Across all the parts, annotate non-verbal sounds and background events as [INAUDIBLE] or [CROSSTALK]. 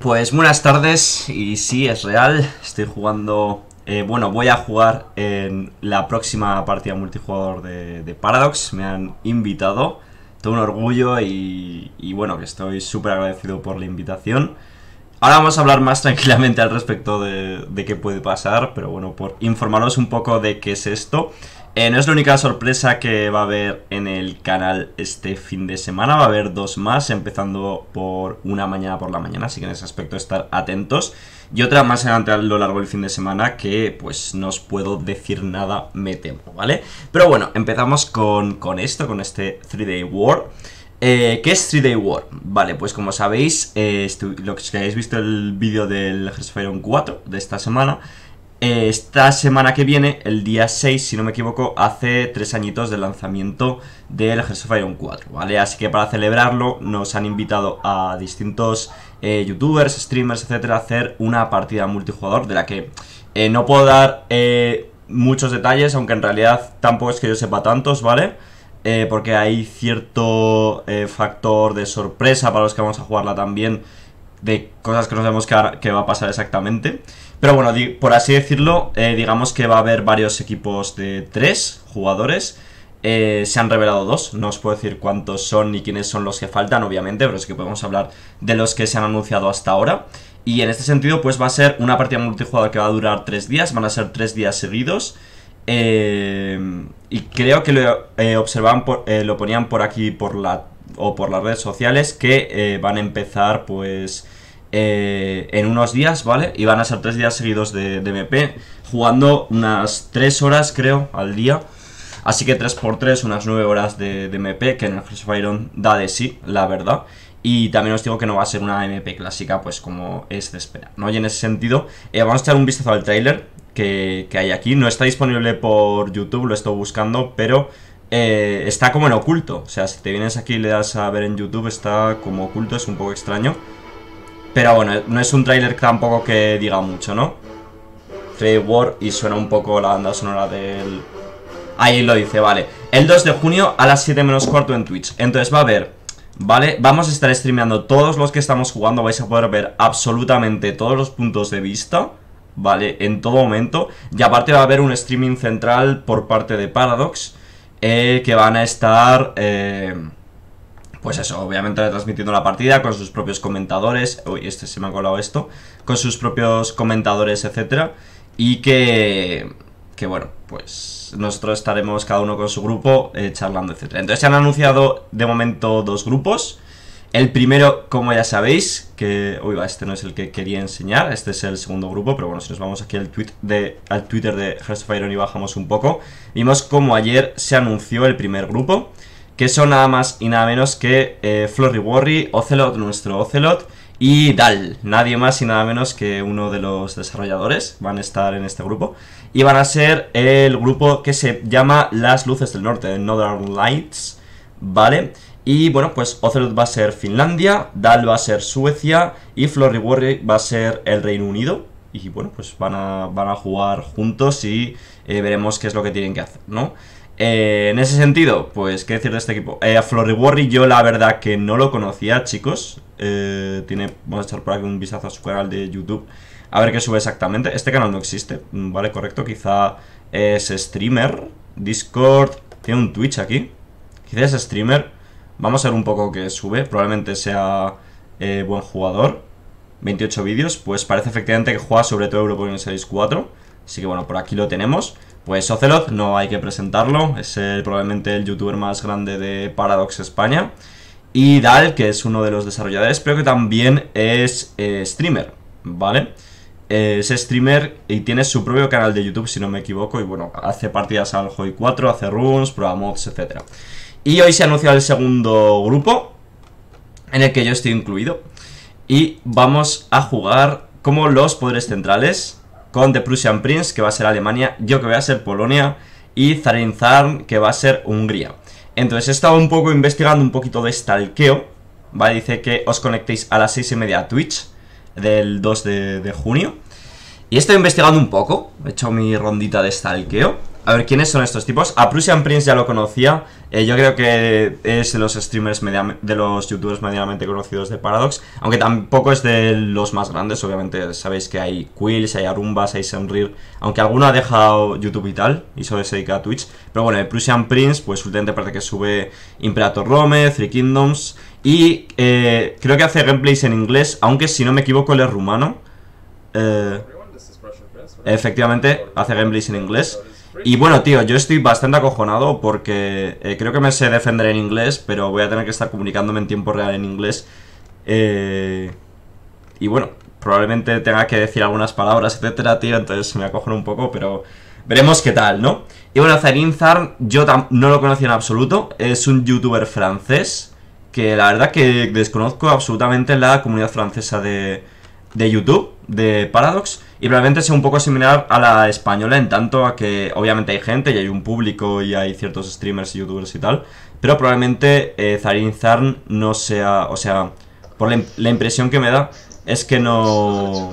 Pues buenas tardes, y sí, es real, estoy jugando... Eh, bueno, voy a jugar en la próxima partida multijugador de, Paradox, me han invitado, tengo un orgullo y, bueno, que estoy súper agradecido por la invitación. Ahora vamos a hablar más [LAUGHS] tranquilamente al respecto de, de, qué puede pasar, pero bueno, por informaros un poco de qué es esto. Eh, no es la única sorpresa que va a haber en el canal este fin de semana, va a haber dos más, empezando por una mañana por la mañana, así que en ese aspecto estar atentos. Y otra más adelante a lo largo del fin de semana que pues no os puedo decir nada, me temo, ¿vale? Pero bueno, empezamos con, esto, con este 3-Day War. Eh, ¿Qué es 3-Day War? Vale, pues como sabéis, eh, lo que, habéis visto el vídeo del Hearthstone 4 de esta semana, eh, esta semana que viene, el día 6, si no me equivoco, hace tres añitos del lanzamiento del Hearts of Iron 4, ¿vale? Así que para celebrarlo nos han invitado a distintos eh, youtubers, streamers, etcétera, a hacer una partida multijugador de la que eh, no puedo dar muchos detalles, aunque en realidad tampoco es que yo sepa tantos, ¿vale? porque hay cierto factor de sorpresa para los que vamos a jugarla también de cosas que no sabemos qué va a pasar exactamente. Pero bueno, por así decirlo, eh, digamos que va a haber varios equipos de tres jugadores. Eh, se han revelado dos, no os puedo decir cuántos son ni quiénes son los que faltan, obviamente, pero es que podemos hablar de los que se han anunciado hasta ahora. Y en este sentido, pues va a ser una partida multijugador que va a durar tres días, van a ser tres días seguidos. Eh, y creo que lo, observaban lo ponían por aquí por la o por las redes sociales que eh, van a empezar pues eh, en unos días, ¿vale? Y van a ser tres días seguidos de, MP, jugando unas tres horas creo al día. Así que 3x3, unas 9 horas de, MP, que en el Hearts of da de sí, la verdad. Y también os digo que no va a ser una MP clásica, pues como es de esperar, ¿no? Y en ese sentido, eh, vamos a echar un vistazo al trailer que, que hay aquí. No está disponible por YouTube, lo estoy buscando, pero eh, está como en oculto. O sea, si te vienes aquí y le das a ver en YouTube, está como oculto, es un poco extraño. Pero bueno, no es un tráiler tampoco que diga mucho, ¿no? Trade War y suena un poco la banda sonora del... Ahí lo dice, vale. El 2 de junio a las 7 menos cuarto en Twitch. Entonces va a haber, ¿vale? Vamos a estar streameando todos los que estamos jugando. Vais a poder ver absolutamente todos los puntos de vista, ¿vale? En todo momento. Y aparte va a haber un streaming central por parte de Paradox eh, que van a estar, eh, pues eso, obviamente transmitiendo la partida con sus propios comentadores, uy, este se me ha colado esto, con sus propios comentadores, etcétera, y que, que bueno, pues nosotros estaremos cada uno con su grupo eh, charlando, etcétera. Entonces se han anunciado de momento dos grupos, el primero, como ya sabéis, que. Uy, va, este no es el que quería enseñar. Este es el segundo grupo, pero bueno, si nos vamos aquí al, Twitter de Hearts y bajamos un poco, vimos como ayer se anunció el primer grupo, que son nada más y nada menos que eh, Worry, Ocelot, nuestro Ocelot, y Dal. Nadie más y nada menos que uno de los desarrolladores van a estar en este grupo. Y van a ser el grupo que se llama Las Luces del Norte, Northern Lights, ¿vale? Y bueno, pues Ocelot va a ser Finlandia, Dal va a ser Suecia y Warrior va a ser el Reino Unido. Y bueno, pues van a, van a jugar juntos y eh, veremos qué es lo que tienen que hacer, ¿no? Eh, en ese sentido, pues, ¿qué decir de este equipo? Eh, Flurry yo la verdad que no lo conocía, chicos. Eh, tiene, vamos a echar por aquí un vistazo a su canal de YouTube. A ver qué sube exactamente. Este canal no existe, ¿vale? Correcto, quizá es streamer. Discord, tiene un Twitch aquí. Quizá es streamer. Vamos a ver un poco que sube, probablemente sea eh, buen jugador. 28 vídeos, pues parece efectivamente que juega sobre todo European Series 4. Así que bueno, por aquí lo tenemos. Pues Ocelot no hay que presentarlo, es probablemente el youtuber más grande de Paradox España. Y Dal, que es uno de los desarrolladores, pero que también es eh, streamer, ¿vale? Eh, es streamer y tiene su propio canal de YouTube, si no me equivoco, y bueno, hace partidas al Joy 4, hace runes, prueba mods, etc. Y hoy se ha anunciado el segundo grupo, en el que yo estoy incluido. Y vamos a jugar como los poderes centrales, con The Prussian Prince, que va a ser Alemania, yo que voy a ser Polonia, y Zarin Zarn, que va a ser Hungría. Entonces he estado un poco investigando un poquito de stalkeo, ¿vale? Dice que os conectéis a las 6 y media a Twitch del 2 de, de junio. Y estoy investigando un poco, he hecho mi rondita de stalkeo. A ver, ¿quiénes son estos tipos? A Prussian Prince ya lo conocía. Eh, yo creo que es de los streamers, de los youtubers medianamente conocidos de Paradox. Aunque tampoco es de los más grandes. Obviamente sabéis que hay Quills, hay Arumbas, hay Semrir. Aunque alguno ha dejado YouTube y tal. Y solo se dedica a Twitch. Pero bueno, Prussian Prince, pues últimamente parece que sube Imperator Rome, Three Kingdoms. Y eh, creo que hace gameplays en inglés. Aunque si no me equivoco, él es rumano. Eh, efectivamente, hace gameplays en inglés. Y bueno, tío, yo estoy bastante acojonado porque eh, creo que me sé defender en inglés, pero voy a tener que estar comunicándome en tiempo real en inglés. Eh, y bueno, probablemente tenga que decir algunas palabras, etcétera, tío, entonces me acojono un poco, pero veremos qué tal, ¿no? Y bueno, Zarin Zarn, yo no lo conocía en absoluto, es un youtuber francés que la verdad que desconozco absolutamente la comunidad francesa de, de YouTube, de Paradox y probablemente sea un poco similar a la española en tanto a que obviamente hay gente y hay un público y hay ciertos streamers y youtubers y tal, pero probablemente eh, Zarin Zarn no sea, o sea, por la, impresión que me da es que no...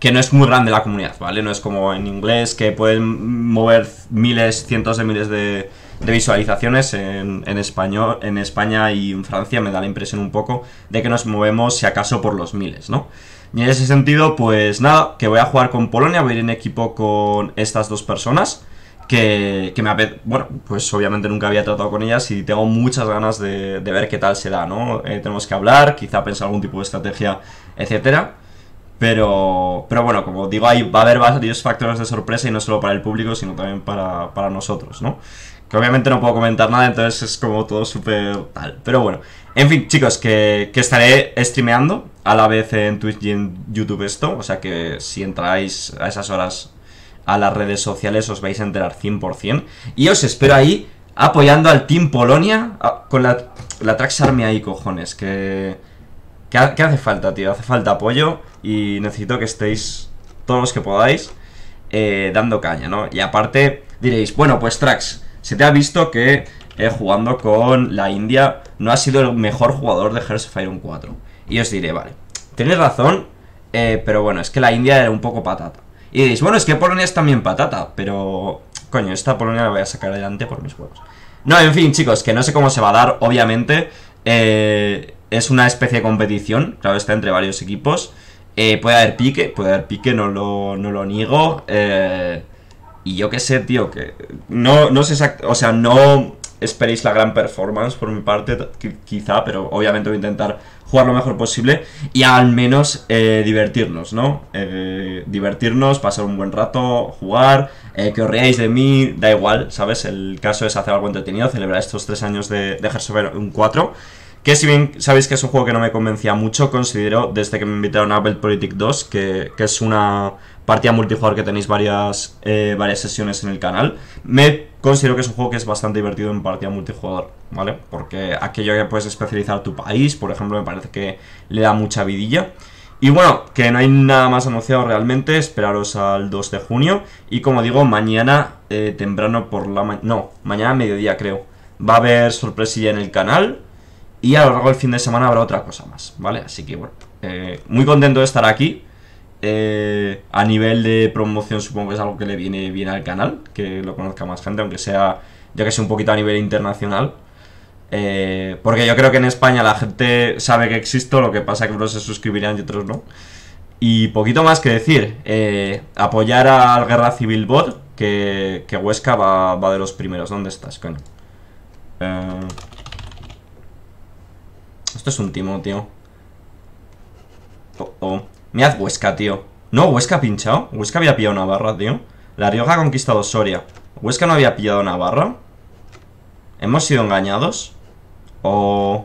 Que no es muy grande la comunidad, ¿vale? No es como en inglés que pueden mover miles, cientos de miles de, de visualizaciones en, español, en España y en Francia me da la impresión un poco de que nos movemos si acaso por los miles, ¿no? Y en ese sentido, pues nada, que voy a jugar con Polonia, voy a ir en equipo con estas dos personas. Que, que me apetece, bueno, pues obviamente nunca había tratado con ellas y tengo muchas ganas de, ver qué tal se da, ¿no? Eh, tenemos que hablar, quizá pensar algún tipo de estrategia, etcétera. Pero, pero bueno, como digo, ahí va a haber varios factores de sorpresa y no solo para el público, sino también para, para nosotros, ¿no? Que obviamente no puedo comentar nada, entonces es como todo súper tal. Pero bueno, en fin, chicos, que, estaré streameando a la vez en Twitch y en YouTube esto. O sea que si entráis a esas horas a las redes sociales os vais a enterar 100%. Y os espero ahí apoyando al Team Polonia con la, la Trax Army ahí, cojones. Que, que, hace falta, tío. Hace falta apoyo y necesito que estéis todos los que podáis eh, dando caña, ¿no? Y aparte diréis, bueno, pues Trax se te ha visto que eh, jugando con la India no ha sido el mejor jugador de Hearts of Iron 4. Y os diré, vale, tenéis razón, eh, pero bueno, es que la India era un poco patata. Y diréis, bueno, es que Polonia es también patata, pero... Coño, esta Polonia la voy a sacar adelante por mis huevos. No, en fin, chicos, que no sé cómo se va a dar, obviamente. Eh, es una especie de competición, claro, está entre varios equipos. puede haber pique, puede haber pique, no lo, no lo niego. Eh, y yo qué sé, tío, que no, no sé o sea, no esperéis la gran performance por mi parte, quizá, pero obviamente voy a intentar jugar lo mejor posible y al menos eh, divertirnos, ¿no? Eh, divertirnos, pasar un buen rato, jugar, eh, que os reáis de mí, da igual, ¿sabes? El caso es hacer algo entretenido, celebrar estos tres años de, de sobre un 4. Que si bien sabéis que es un juego que no me convencía mucho, considero desde que me invitaron a Apple Politic 2 que es una partida multijugador que tenéis varias, eh, varias sesiones en el canal. Me considero que es un juego que es bastante divertido en partida multijugador, ¿vale? Porque aquello que puedes especializar tu país, por ejemplo, me parece que le da mucha vidilla. Y bueno, que no hay nada más anunciado realmente, esperaros al 2 de junio. Y como digo, mañana eh, temprano por la mañana... No, mañana mediodía creo. Va a haber sorpresilla en el canal. Y a lo largo del fin de semana habrá otra cosa más, ¿vale? Así que bueno, eh, muy contento de estar aquí. Eh, a nivel de promoción supongo que es algo que le viene bien al canal, que lo conozca más gente, aunque sea, ya que sea un poquito a nivel internacional. Eh, porque yo creo que en España la gente sabe que existo, lo que pasa es que unos se suscribirán y otros no. Y poquito más que decir, eh, apoyar al Guerra Civil Bot, que, Huesca va, de los primeros. ¿Dónde estás, coño? esto es un timo, tío. Oh, oh. Me Huesca, tío. No, Huesca ha pinchado. Huesca había pillado Navarra, tío. La Rioja ha conquistado Soria. Huesca no había pillado Navarra. ¿Hemos sido engañados? O...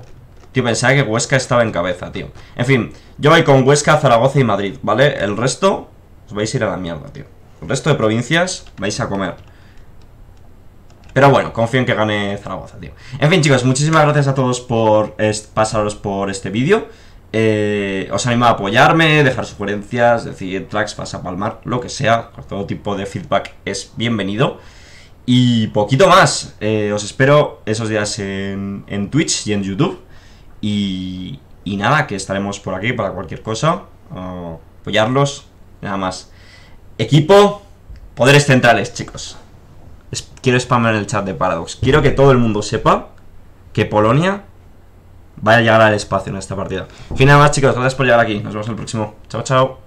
Tío, pensaba que Huesca estaba en cabeza, tío. En fin, yo voy con Huesca, Zaragoza y Madrid, ¿vale? El resto os vais a ir a la mierda, tío. El resto de provincias vais a comer. Pero bueno, confío en que gane Zaragoza, tío. En fin, chicos, muchísimas gracias a todos por pasaros por este vídeo. Eh, os animo a apoyarme, dejar sugerencias, decir tracks, vas a palmar, lo que sea. Todo tipo de feedback es bienvenido. Y poquito más. Eh, os espero esos días en, Twitch y en YouTube. Y, nada, que estaremos por aquí para cualquier cosa. apoyarlos. Nada más. Equipo, poderes centrales, chicos. quiero spamar en el chat de Paradox. Quiero que todo el mundo sepa que Polonia vaya a llegar al espacio en esta partida. final nada más, chicos. Gracias por llegar aquí. Nos vemos en el próximo. Chao, chao.